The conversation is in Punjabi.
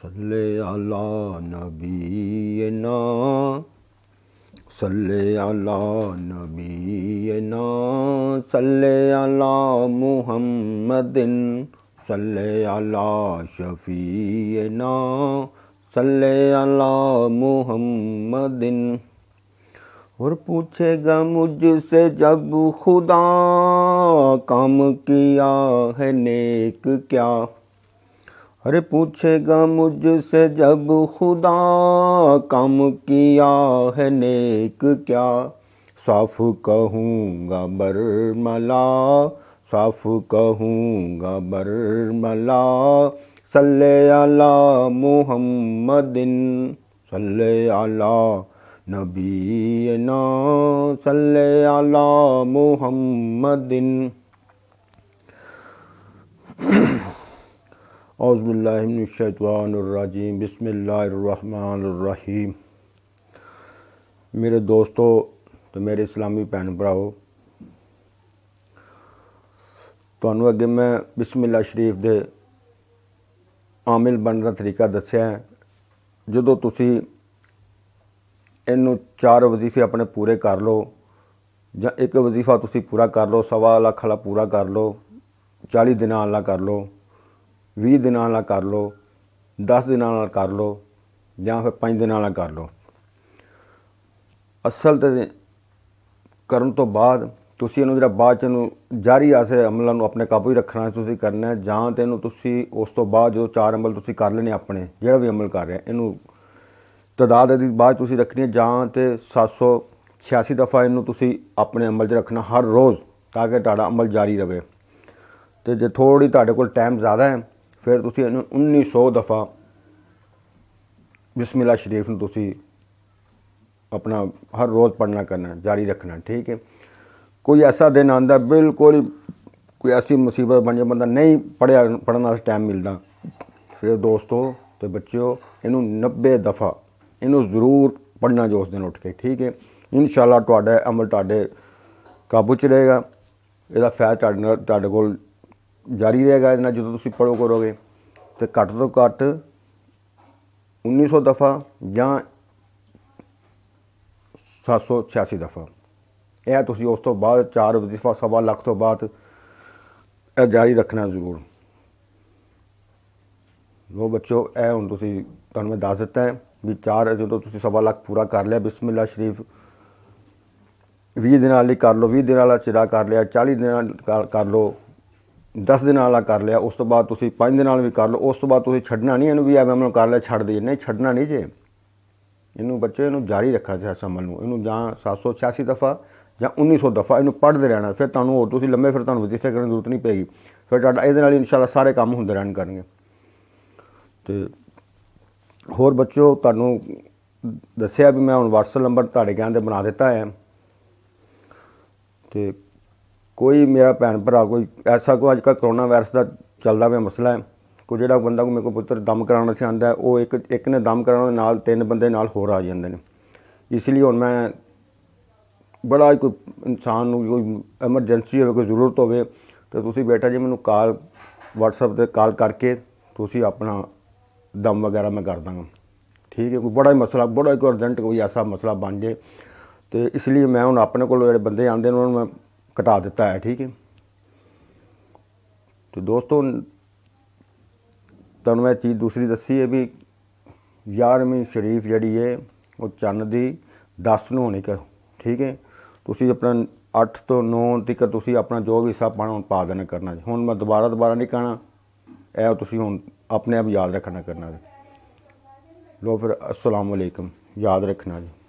सल्ले अला नबीना सल्ले अला नबीना सल्ले अला मुहम्मदिन सल्ले अला शफीना सल्ले अला मुहम्मदिन और पूछेगा मुझसे जब खुदा काम किया है नेक क्या अरे पूछेगा मुझसे जब खुदा काम किया है नेक क्या साफ कहूँगा बरमला साफ कहूँगा बरमला सल्ले आला मोहम्मदिन सल्ले आला नबी ना सल्ले आला मोहम्मदिन औज़बिल्लिनशैतवानरजीम बसमीम ਮੇਰੇ ਦੋਸਤੋ ਤੇ ਮੇਰੇ ਇਸਲਾਮੀ ਭੈਣ ਭਰਾਓ ਤੁਹਾਨੂੰ ਅੱਗੇ ਮੈਂ ਬਿਸਮਿਲ੍ਲਾ ਸ਼ਰੀਫ ਦੇ ਆਮਿਲ ਬਣਨ ਦਾ ਤਰੀਕਾ ਦੱਸਿਆ ਹੈ ਜਦੋਂ ਤੁਸੀਂ ਇਹਨੂੰ ਚਾਰ ਵਜ਼ੀਫੇ ਆਪਣੇ ਪੂਰੇ ਕਰ ਲਓ ਜਾਂ ਇੱਕ ਵਜ਼ੀਫਾ ਤੁਸੀਂ ਪੂਰਾ ਕਰ ਲਓ ਸਵਾ ਲੱਖ ਵਾਲਾ ਪੂਰਾ ਕਰ ਲਓ 40 ਦਿਨਾਂ ਵਾਲਾ ਕਰ ਲਓ 20 ਦਿਨਾਂ ਨਾਲ ਕਰ ਲਓ 10 ਦਿਨਾਂ ਨਾਲ ਕਰ ਲਓ ਜਾਂ ਫਿਰ 5 ਦਿਨਾਂ ਨਾਲ ਕਰ ਲਓ ਅਸਲ ਤੇ ਕਰਨ ਤੋਂ ਬਾਅਦ ਤੁਸੀਂ ਇਹਨੂੰ ਜਿਹੜਾ ਬਾਅਦ ਚ ਨੂੰ ਜਾਰੀ ਆਸੇ ਅਮਲਾਂ ਨੂੰ ਆਪਣੇ ਕਾਬੂ ਹੀ ਰੱਖਣਾ ਤੁਸੀਂ ਕਰਨਾ ਜਾਂ ਤੇ ਇਹਨੂੰ ਤੁਸੀਂ ਉਸ ਤੋਂ ਬਾਅਦ ਜਦੋਂ ਚਾਰ ਅਮਲ ਤੁਸੀਂ ਕਰ ਲੈਣੇ ਆਪਣੇ ਜਿਹੜਾ ਵੀ ਅਮਲ ਕਰ ਰਿਹਾ ਇਹਨੂੰ ਤਦਾਦ ਦੀ ਬਾਅਦ ਤੁਸੀਂ ਰੱਖਣੀ ਹੈ ਜਾਂ ਤੇ 786 ਦਫਾ ਇਹਨੂੰ ਤੁਸੀਂ ਆਪਣੇ ਅਮਲ 'ਚ ਰੱਖਣਾ ਹਰ ਰੋਜ਼ ਤਾਂ ਕਿ ਤੁਹਾਡਾ ਅਮਲ ਜਾਰੀ ਰਹੇ ਤੇ ਜੇ ਥੋੜੀ ਤੁਹਾਡੇ ਕੋਲ ਟਾਈਮ ਜ਼ਿਆਦਾ ਹੈ ਫਿਰ ਤੁਸੀਂ ਇਹਨੂੰ 1900 ਦਫਾ ਬਿਸਮਿਲ੍ਲਾ ਸ਼ਰੀਫ ਨੂੰ ਤੁਸੀਂ ਆਪਣਾ ਹਰ ਰੋਜ਼ ਪੜਨਾ ਕਰਨਾ ਜਾਰੀ ਰੱਖਣਾ ਠੀਕ ਹੈ ਕੋਈ ਐਸਾ ਦਿਨ ਆਂਦਾ ਬਿਲਕੁਲ ਕੋਈ ਐਸੀ ਮੁਸੀਬਤ ਬਣ ਜਾ ਬੰਦਾ ਨਹੀਂ ਪੜਿਆ ਪੜਨ ਦਾ ਟਾਈਮ ਮਿਲਦਾ ਫਿਰ ਦੋਸਤੋ ਤੇ ਬੱਚਿਓ ਇਹਨੂੰ 90 ਦਫਾ ਇਹਨੂੰ ਜ਼ਰੂਰ ਪੜਨਾ ਜੋ ਉਸ ਦਿਨ ਉੱਠ ਕੇ ਠੀਕ ਹੈ ਇਨਸ਼ਾਅੱਲਾ ਤੁਹਾਡਾ ਅਮਲ ਤੁਹਾਡੇ ਕਾਬੂ ਚ ਰਹੇਗਾ ਇਹਦਾ ਫਾਇਦਾ ਤੁਹਾਡੇ ਨਾਲ ਤੁਹਾਡੇ ਕੋਲ ਜਾਰੀ ਰਹੇਗਾ ਇਹਨਾਂ ਜਦੋਂ ਤੁਸੀਂ ਪੜੋ ਕਰੋਗੇ ਤੇ ਘੱਟ ਤੋਂ ਘੱਟ 1900 ਦਫਾ ਜਾਂ 786 ਦਫਾ ਇਹ ਤੁਸੀਂ ਉਸ ਤੋਂ ਬਾਅਦ 4 ਵਜ਼ੀਫਾ ਸਵਾ ਲੱਖ ਤੋਂ ਬਾਅਦ ਇਹ ਜਾਰੀ ਰੱਖਣਾ ਜ਼ਰੂਰ ਲੋ ਬੱਚੋ ਇਹ ਹੁਣ ਤੁਸੀਂ ਤੁਹਾਨੂੰ ਮੈਂ ਦੱਸ ਦਿੱਤਾ ਹੈ ਵੀ 4 ਜਦੋਂ ਤੁਸੀਂ ਸਵਾ ਲੱਖ ਪੂਰਾ ਕਰ ਲਿਆ ਬਿਸਮਿਲ੍ਲਾ ਸ਼ਰੀਫ 20 ਦਿਨਾਂ ਲਈ ਕਰ ਲਓ 20 ਦਿਨਾਂ ਵਾਲਾ ਚਿਰਾ ਕਰ ਲਿਆ 40 ਦਿਨਾਂ ਕਰ ਲਓ 10 ਦਿਨਾਂ ਵਾਲਾ ਕਰ ਲਿਆ ਉਸ ਤੋਂ ਬਾਅਦ ਤੁਸੀਂ 5 ਦਿਨਾਂ ਨਾਲ ਵੀ ਕਰ ਲਓ ਉਸ ਤੋਂ ਬਾਅਦ ਤੁਸੀਂ ਛੱਡਣਾ ਨਹੀਂ ਇਹਨੂੰ ਵੀ ਐਵੇਂ ਅਮਲ ਕਰ ਲਿਆ ਛੱਡ ਦੇ ਨਹੀਂ ਛੱਡਣਾ ਨਹੀਂ ਜੇ ਇਹਨੂੰ ਬੱਚੇ ਨੂੰ ਜਾਰੀ ਰੱਖਣਾ ਚਾਹੀਦਾ ਸਮਲ ਨੂੰ ਇਹਨੂੰ ਜਾਂ 786 ਦਫਾ ਜਾਂ 1900 ਦਫਾ ਇਹਨੂੰ ਪੜ੍ਹਦੇ ਰਹਿਣਾ ਫਿਰ ਤੁਹਾਨੂੰ ਹੋਰ ਤੁਸੀਂ ਲੰਮੇ ਫਿਰ ਤੁਹਾਨੂੰ ਵਜ਼ੀਫੇ ਕਰਨ ਦੀ ਜ਼ਰੂਰਤ ਨਹੀਂ ਪੈਗੀ ਫਿਰ ਤੁਹਾਡਾ ਇਹਦੇ ਨਾਲ ਇਨਸ਼ਾਅੱਲਾ ਸਾਰੇ ਕੰਮ ਹੁੰਦੇ ਰਹਿਣ ਕਰਨਗੇ ਤੇ ਹੋਰ ਬੱਚੋ ਤੁਹਾਨੂੰ ਦੱਸਿਆ ਵੀ ਮੈਂ ਹੁਣ WhatsApp ਨੰਬਰ ਤੁਹਾਡੇ ਕਹਿੰਦੇ ਬਣਾ ਦਿੱਤਾ ਹੈ ਤੇ ਕੋਈ ਮੇਰਾ ਭੈਣ ਭਰਾ ਕੋਈ ਐਸਾ ਕੋ ਅੱਜ ਕੱਲ ਕਰੋਨਾ ਵਾਇਰਸ ਦਾ ਚੱਲਦਾ ਪਿਆ ਮਸਲਾ ਹੈ ਕੋ ਜਿਹੜਾ ਬੰਦਾ ਕੋ ਮੇਰੇ ਕੋ ਪੁੱਤਰ ਦਮ ਕਰਾਉਣਾ ਚਾਹੁੰਦਾ ਉਹ ਇੱਕ ਇੱਕ ਨੇ ਦਮ ਕਰਾਉਣ ਦੇ ਨਾਲ ਤਿੰਨ ਬੰਦੇ ਨਾਲ ਹੋਰ ਆ ਜਾਂਦੇ ਨੇ ਇਸ ਲਈ ਹੁਣ ਮੈਂ ਬੜਾ ਕੋਈ ਇਨਸਾਨ ਨੂੰ ਕੋਈ ਐਮਰਜੈਂਸੀ ਹੋਵੇ ਕੋਈ ਜ਼ਰੂਰਤ ਹੋਵੇ ਤਾਂ ਤੁਸੀਂ ਬੇਟਾ ਜੀ ਮੈਨੂੰ ਕਾਲ WhatsApp ਤੇ ਕਾਲ ਕਰਕੇ ਤੁਸੀਂ ਆਪਣਾ ਦਮ ਵਗੈਰਾ ਮੈਂ ਕਰ ਦਾਂਗਾ ਠੀਕ ਹੈ ਕੋਈ ਬੜਾ ਹੀ ਮਸਲਾ ਬੜਾ ਹੀ ਅਰਜੈਂਟ ਕੋਈ ਐਸਾ ਮਸਲਾ ਬਣ ਜੇ ਤੇ ਇਸ ਲਈ ਮੈਂ ਹੁਣ ਆਪਣੇ ਕੋਲ ਜਿਹੜੇ ਬੰਦੇ ਆਉਂਦੇ ਨੇ ਉਹਨਾਂ ਨੂੰ ਮੈਂ ਘਟਾ ਦਿੱਤਾ ਹੈ ਠੀਕ ਹੈ ਤੇ ਦੋਸਤੋ ਤੁਹਾਨੂੰ ਮੈਂ ਚੀਜ਼ ਦੂਸਰੀ ਦੱਸੀ ਹੈ ਵੀ 11ਵੀਂ ਸ਼ਰੀਫ ਜਿਹੜੀ ਹੈ ਉਹ ਚੰਨ ਦੀ 10 ਨੂੰ ਹੋਣੀ ਕਾ ਠੀਕ ਹੈ ਤੁਸੀਂ ਆਪਣਾ 8 ਤੋਂ 9 ਤੱਕ ਤੁਸੀਂ ਆਪਣਾ ਜੋ ਵੀ ਹਿੱਸਾ ਪਾਣਾ ਹੁਣ ਪਾ ਦੇਣਾ ਕਰਨਾ ਹੁਣ ਮੈਂ ਦੁਬਾਰਾ ਦੁਬਾਰਾ ਨਹੀਂ ਕਹਣਾ ਇਹ ਤੁਸੀਂ ਹੁਣ ਆਪਣੇ ਆਪ ਯਾਦ ਰੱਖਣਾ ਕਰਨਾ ਲੋ ਫਿਰ ਅਸਲਾਮ ਅਲੈਕਮ ਯਾਦ ਰੱਖਣਾ ਜੀ